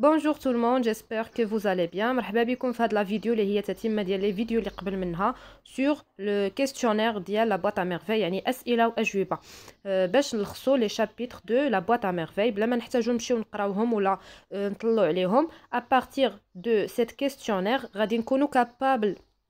Bonjour tout le monde, j'espère que vous allez bien. Merhaba bikoum fad la فيديو اللي هي tatim ma les فيديو اللي قبل منها sur le questionnaire dial la boîte à merveille, yani asila ou ajouba. باش نلخصوا les chapitres de la boîte à merveilles. بلا ما نحتاجو نمشيو نقراوهم ولا نطلعو عليهم. À partir de cette questionnaire, غادي نكونو capable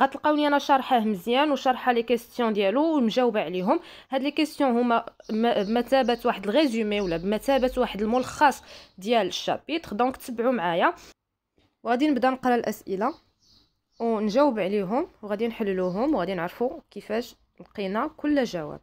غتلقاوني انا شارحاه مزيان وشارحه لي كيسيون ديالو ومجاوبه عليهم هاد لي كيسيون هما بمثابه واحد الريزومي ولا بمثابه واحد الملخص ديال الشابيتغ دونك تبعوا معايا وغادي نبدا نقرا الاسئله ونجاوب عليهم وغادي نحللوهم وغادي نعرفوا كيفاش لقينا كل جواب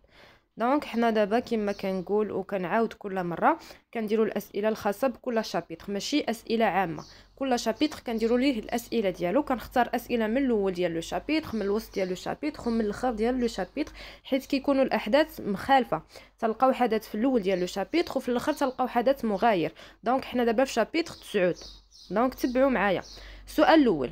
دونك حنا دابا كما كنقول وكنعاود كل مره كنديروا الاسئله الخاصه بكل شابيتر ماشي اسئله عامه كل شابيتر كنديروا ليه الاسئله ديالو كنختار اسئله من الاول ديال لو شابيتر من الوسط ديال لو شابيتر ومن الاخر ديال لو شابيتر حيت كيكونوا الاحداث مخالفه تلقاو حدث في الاول ديال لو شابيتر وفي الاخر تلقاو حدث مغاير دونك حنا دابا في شابيتر 9 دونك تبعوا معايا السؤال الاول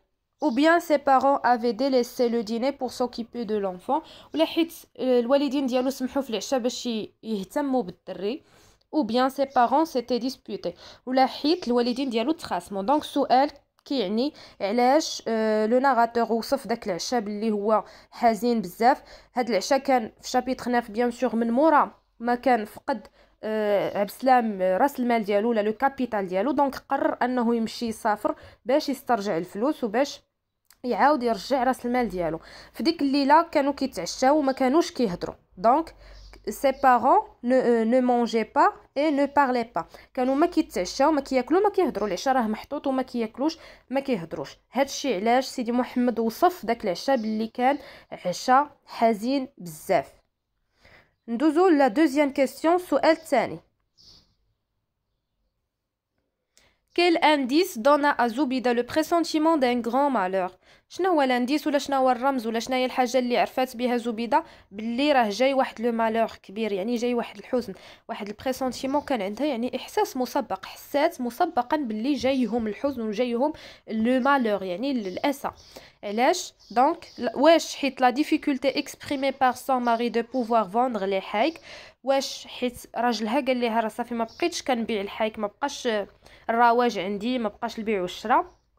ou bien ses parents avaient délaissé le dîner pour s'occuper de l'enfant ولا حيت euh, walidin ديالو سمحوا في العشاء باش يهتموا بالدري ou bien ses parents s'étaient disputés ou ولا حيت walidin ديالو تخاصموا donc سؤال يعني علاش لو ناراتور وصف داك العشاء اللي هو حزين بزاف هاد العشاء كان في شابيتر 9 بيان سور من مورا ما كان فقد أه عبد السلام راس المال ديالو ولا لو كابيتال ديالو دونك قرر انه يمشي يسافر باش يسترجع الفلوس وباش يعاود يرجع راس المال ديالو في ديك الليله كانوا كيتعشاو وما كانوش كيهضروا دونك سي بارون نو مونجي با اي نو بارلي با كانوا ما كيتعشاو ما كياكلوا ما كيهضروا العشاء راه محطوط وما كياكلوش ما كيهضروش هادشي علاش سيدي محمد وصف داك العشاء باللي كان عشاء حزين بزاف ندوزو لا دوزيام كيسيون السؤال الثاني Quel indice donna à Zoubida le pressentiment d'un grand malheur شنو هو لانديس ولا شنو هو الرمز ولا شنو هي الحاجه اللي عرفات بها زبيده باللي راه جاي واحد لو مالور كبير يعني جاي واحد الحزن واحد البريسونتيمون كان عندها يعني احساس مسبق حسات مسبقا باللي جايهم الحزن وجايهم لو مالور يعني الاسى علاش دونك واش حيت لا ديفيكولتي اكسبريمي بار سون ماري دو بوفوار فوندغ لي حايك واش حيت راجلها قال ليها راه صافي ما بقيتش كنبيع الحايك ما بقاش الرواج عندي ما بقاش البيع والشراء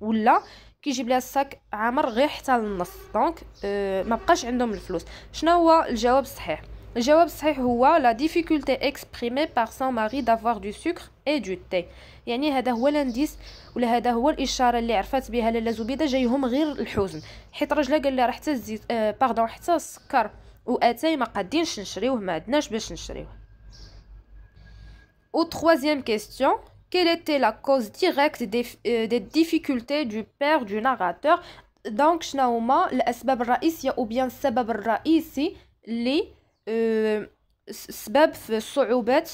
ولا كيجيب لها الساك عامر غير حتى للنص دونك euh, ما بقاش عندهم الفلوس شنو هو الجواب الصحيح الجواب الصحيح هو لا ديفيكولتي اكسبريمي بار سون ماري دافوار دو سكر اي دو تي يعني هذا هو لانديس ولا هذا هو الاشاره اللي عرفات بها لاله زبيده جايهم غير الحزن حيت راجلها قال لها راه حتى الزيت باردون آه، حتى السكر واتاي ما قادينش نشريوه ما عندناش باش نشريوه او تخوازيام كيستيون quelle était la cause directe des, euh, des difficultés du père du narrateur donc شناهما الاسباب الرئيسيه او بيان السبب الرئيسي اللي سبب في الصعوبات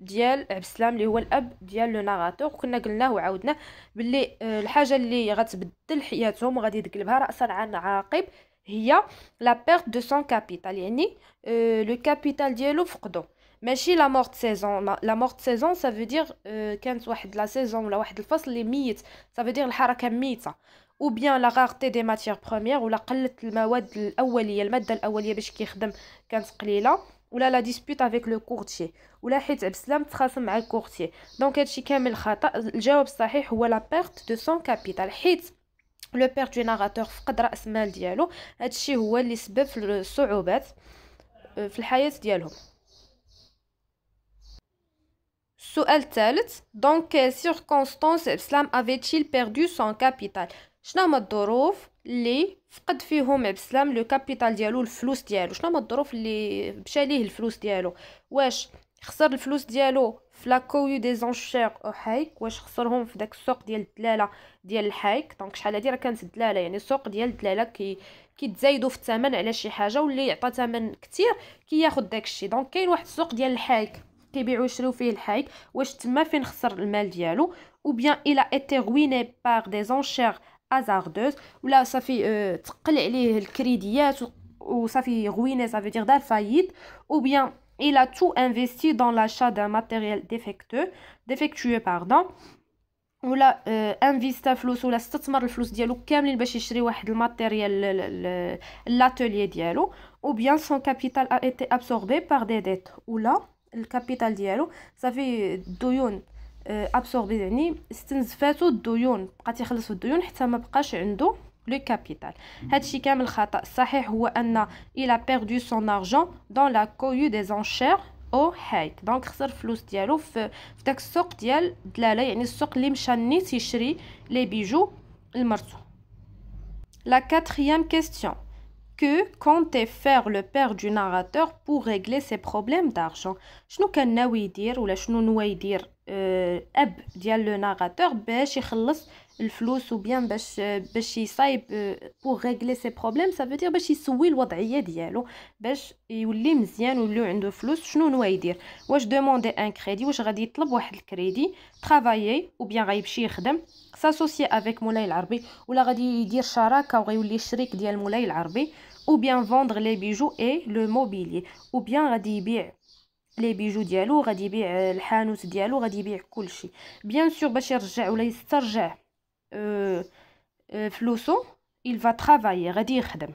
ديال عبد السلام اللي هو الاب ديال لو ناراتور كنا قلناه وعاودناه باللي الحاجه اللي غتبدل حياتهم وغادي تقلبها راسا عن عاقب هي لا بيرت دو سون كابيتال يعني لو كابيتال ديالو فقدو ماشي لا مورت سيزون لا مورت سيزون سا فو دير كانت واحد لا سيزون ولا واحد الفصل اللي ميت سا فو دير الحركه ميته او بيان لا غارتي دي ماتيير بروميير ولا قله المواد الاوليه الماده الاوليه باش كيخدم كانت قليله ولا لا ديسبوت افيك لو كورتي ولا حيت عبد السلام تخاصم مع الكورتي دونك هادشي كامل خطا الجواب الصحيح هو لا بيرت دو سون كابيتال حيت لو بير دو ناراتور فقد راس مال ديالو هادشي هو اللي سبب في الصعوبات في الحياه ديالهم السؤال الثالث دونك سيركونستانس عبسلام افيتشيل بيردو سون كابيتال شنو هما الظروف اللي فقد فيهم عبسلام لو كابيتال ديالو الفلوس ديالو شنو هما الظروف اللي مشى ليه الفلوس ديالو واش خسر الفلوس ديالو في لاكويو دي زونشير او هايك واش خسرهم في داك السوق ديال الدلاله ديال الحايك دونك شحال هادي راه كانت الدلاله يعني السوق ديال الدلاله كي كيتزايدوا في الثمن على شي حاجه واللي يعطى ثمن كثير كياخذ كي داك الشيء دونك كاين واحد السوق ديال الحايك ou bien il a été ruiné par des enchères hasardeuses ou euh, ça veut dire' faillite ou bien il a tout investi dans l'achat d'un matériel défectueux pardon ou l'atelier ou bien son capital a été absorbé par des dettes ou là الكابيتال ديالو صافي الديون ابسوربي آه، يعني استنزفاتو الديون بقى تيخلص في الديون حتى ما بقاش عنده لو كابيتال هادشي كامل خطا الصحيح هو ان الى بيردو سون ارجون دون لا كويو دي زونشير او هايك دونك خسر فلوس ديالو في داك السوق ديال دلاله يعني السوق اللي مشى نيت يشري لي بيجو لمرتو لا كاتريام كيستيون que comptait faire le père du narrateur pour régler ses problèmes d'argent. Je ne pas ce dire, ou je ne sais pas ce que le narrateur, pour ben, qu'il الفلوس وبيان باش باش يصايب بور ريغلي سي بروبليم سا فو باش يسوي الوضعيه ديالو باش يولي مزيان ويولي عنده فلوس شنو نوا يدير واش دوموندي ان كريدي واش غادي يطلب واحد الكريدي ترافايي وبيان غيمشي يخدم ساسوسي افيك مولاي العربي ولا غادي يدير شراكه وغيولي شريك ديال مولاي العربي او بيان فوندغ لي بيجو اي لو موبيلي او بيان غادي يبيع لي بيجو ديالو غادي يبيع euh, الحانوت ديالو غادي يبيع كلشي بيان سور باش يرجع ولا يسترجع آه، آه، فلوسو il va travailler غادي يخدم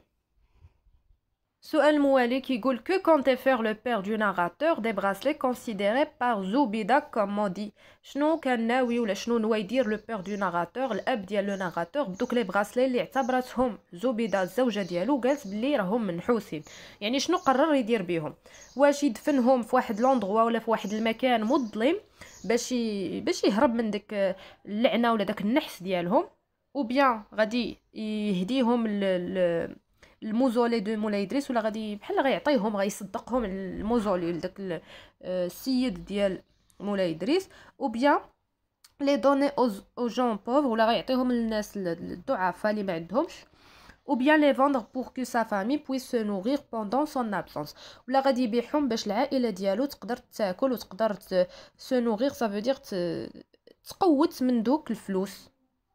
سؤال موالي كيقول كو كونت comptait لو بير دو ناراتور دي براسلي كونسيديري بار زوبيدا كوم مودي شنو كان ناوي ولا شنو نوا يدير لو بير دو ناراتور الاب ديال لو ناراتور بدوك لي براسلي اللي اعتبرتهم زوبيدا الزوجه ديالو قالت بلي راهم منحوسين يعني شنو قرر يدير بيهم واش يدفنهم في واحد لوندغوا ولا في واحد المكان مظلم باش باش يهرب من داك اللعنه ولا داك النحس ديالهم وبيان غادي يهديهم الموزولي دو مولاي ادريس ولا غادي بحال غيعطيهم غيصدقهم الموزولي لداك آه، السيد ديال مولاي ادريس وبيان لي دوني او جون بوف ولا غيعطيهم للناس الضعفاء اللي ما عندهمش ou bien les vendre pour que sa famille puisse se nourrir pendant son absence ولا غادي يبيعهم باش العائله ديالو تقدر تاكل وتقدر se nourrir ça veut dire تقوت من دوك الفلوس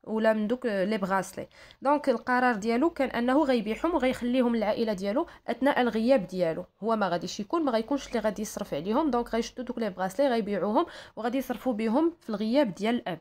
ولا من دوك لي براسلي دونك القرار ديالو كان انه غيبيعهم وغيخليهم العائله ديالو اثناء الغياب ديالو هو ما غاديش يكون ما غيكونش اللي غادي يصرف عليهم دونك غيشدو دوك لي براسلي غيبيعوهم وغادي يصرفوا بهم في الغياب ديال الاب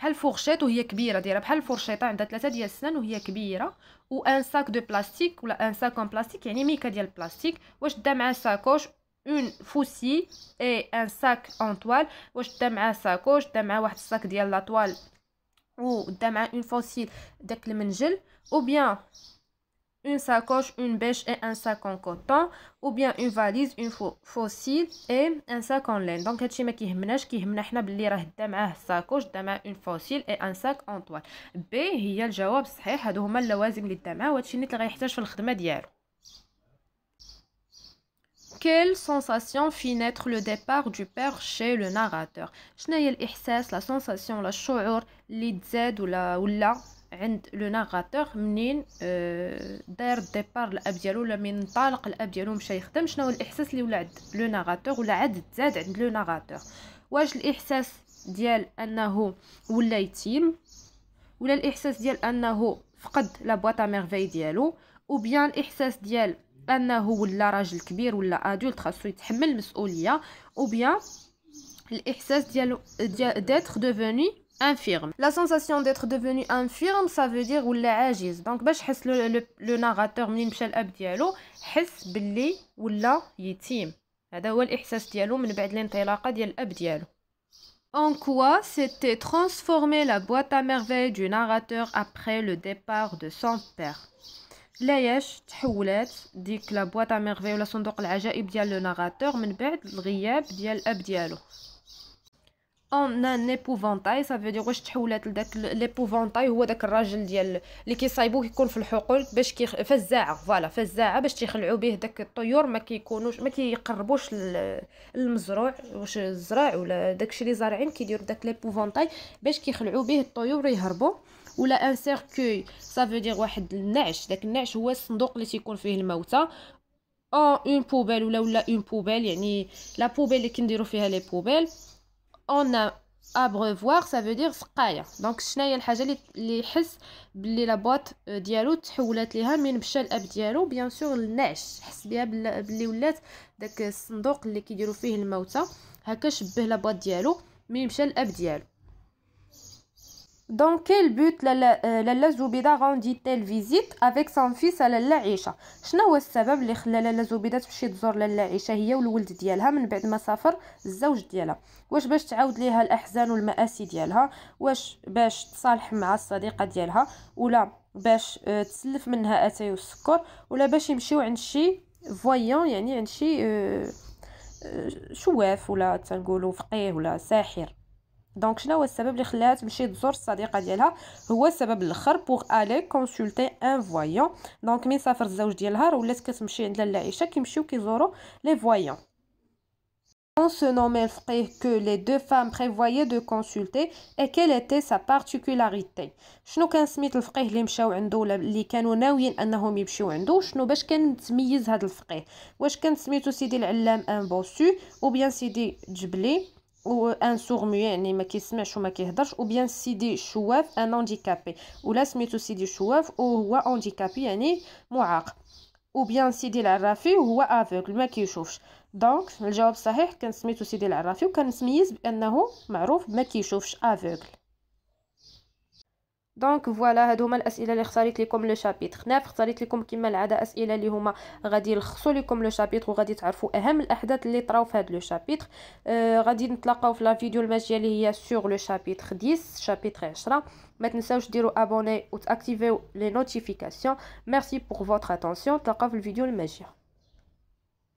بحال فورشيط وهي كبيره دايره بحال الفورشيطه عندها ثلاثه ديال السنان وهي كبيره وان ساك دو بلاستيك ولا ان ساك اون بلاستيك يعني ميكا ديال البلاستيك واش دا معاه ساكوش اون فوسي اي ان ساك اون طوال واش دا معاه ساكوش دا معاه واحد الساك ديال لا طوال ودا معاه اون فوسيل داك المنجل او بيان une sacoche, une bêche et un sac en coton ou bien une valise, une fossile et un sac en laine. Donc هادشي ما كيهمناش كيهمنا حنا une sacoche, معاه Quelle sensation fit naître le départ du père chez le narrateur la هي la la سونساسيون لا l'idée ou ou عند لو ناغاتور منين آه، داير ديبار الاب ديالو ولا من طالق الاب ديالو مشى يخدم شنو الاحساس اللي ولا عند لو ناغاتور ولا عاد تزاد عند لو ناغاتور واش الاحساس ديال انه ولا يتيم ولا الاحساس ديال انه فقد لا بواطا ميرفي ديالو بيان الاحساس ديال انه ولا راجل كبير ولا ادولت خاصو يتحمل المسؤوليه بيان الاحساس ديالو ديال دات دوفوني infirme. La sensation d'être devenu infirme, ça veut dire ou la agis. Donc, bah, le, le, le narrateur, Michel Abdialo, hiss billi ou la yitim. En quoi s'était transformé la boîte à merveilles du narrateur après le départ de son père L'ayesh t'houlet dit que la boîte à merveilles ou la sondoq l'ajaib dial le narrateur m'n ba'd l'ghiyab dial abdialo. اون ان ايبوفونتاي ça دي واش تحولات لذاك ليبوفونتاي هو داك الراجل ديال اللي كيصايبو كيكون في الحقول باش كي فزاعه فوالا فزاعه باش تيخلعوا به داك الطيور ما كيكونوش ما كيقربوش للمزروع واش الزراع ولا داكشي اللي زارعين كيديروا داك ليبوفونتاي باش كيخلعوا به الطيور يهربوا ولا ان سيركوي ça دي واحد النعش داك النعش هو الصندوق اللي تيكون فيه الموتى اون اون بوبيل ولا ولا اون بوبيل يعني لا بوبيل اللي كنديروا فيها لي بوبيل on abreuvoir ça veut dire سقاية دونك هي الحاجه اللي اللي يحس بلي لا بواط ديالو تحولات ليها من مشى الاب ديالو بيان سور النعش حس بها بلي ولات داك الصندوق اللي كيديروا فيه الموتى هكا شبه لا بواط ديالو من مشى الاب ديالو Dans quel but Lala euh, Zoubida rendit-elle visite avec son fils à Lala عيشة شنو هو السبب اللي خلى لالا زوبيدة تمشي تزور لالا عيشة هي والولد ديالها من بعد ما سافر الزوج ديالها واش باش تعاود ليها الاحزان والمآسي ديالها واش باش تصالح مع الصديقة ديالها ولا باش تسلف منها اتاي والسكر ولا باش يمشيو عند شي فويون يعني عند شي شواف ولا تنقولوا فقيه ولا ساحر دونك شنو هو السبب اللي خلاها تمشي تزور الصديقه ديالها هو السبب الاخر بوغ الي كونسولتي ان فويون دونك مين سافر الزوج ديالها ولات كتمشي عند لاله عائشه كيمشيو كيزوروا لي فويون On se nommait frère que les deux femmes prévoyaient de consulter et quelle était sa particularité شنو كان سميت الفقيه اللي مشاو عنده ولا اللي كانوا ناويين انهم يمشيو عنده شنو باش كان تميز هذا الفقيه واش كان سميتو سيدي العلام ان بوسو او بيان سيدي جبلي سوغ مي يعني ما كيسمعش وما كيهضرش بيان سيدي شواف ان هانديكابي ولا سميتو سيدي شواف وهو هانديكابي يعني معاق بيان سيدي العرافي وهو افوكل ما كيشوفش دونك الجواب صحيح كان سميتو سيدي العرافي وكان سميز بانه معروف ما كيشوفش افوكل دونك فوالا هادو هما الاسئله اللي اختاريت لكم لو شابيتر 9 نعم، اختاريت لكم كما العاده اسئله اللي هما غادي يلخصوا لكم لو شابيتر وغادي تعرفوا اهم الاحداث اللي طراو في هاد لو شابيتر آه غادي نتلاقاو في لا فيديو الماجيه اللي هي سور لو شابيتر 10 شابيتر 10 ما تنساوش ديروا ابوني وتاكتيفيو لي نوتيفيكاسيون ميرسي بور فوتر اتونسيون تلقاو في الفيديو الماجيه